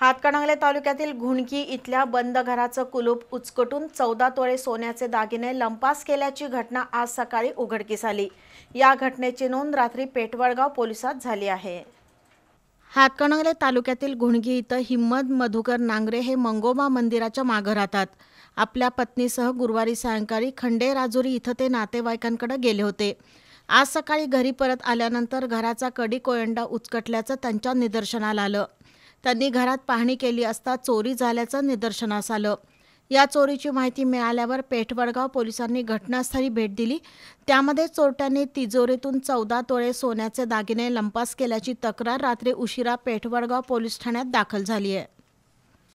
हातकणंगले तालुक्यातील घुणकी इथल्या बंद घराचं कुलूप उचकटून चौदा तोळे सोन्याचे दागिने लंपास केल्याची घटना आज सकाळी उघडकीस आली या घटनेची नोंद रात्री पेटवळगाव पोलिसात झाली आहे हातकणंगले तालुक्यातील घुणगी इथं हिम्मत मधुकर नांगरे हे मंगोबा मंदिराच्या मागं राहतात आपल्या पत्नीसह गुरुवारी सायंकाळी खंडे राजुरी इथं ते नातेवाईकांकडे गेले होते आज सकाळी घरी परत आल्यानंतर घराचा कडी कोयंडा उचकटल्याचं त्यांच्या निदर्शनाला आलं त्यांनी घरात पाहणी केली असता चोरी झाल्याचं निदर्शनास आलं या चोरीची माहिती मिळाल्यावर पेठवडगाव पोलिसांनी घटनास्थळी भेट दिली त्यामध्ये चोरट्यांनी तिजोरीतून चौदा तोळे सोन्याचे दागिने लंपास केल्याची तक्रार रात्री उशिरा पेठवडगाव पोलीस ठाण्यात दाखल झाली आहे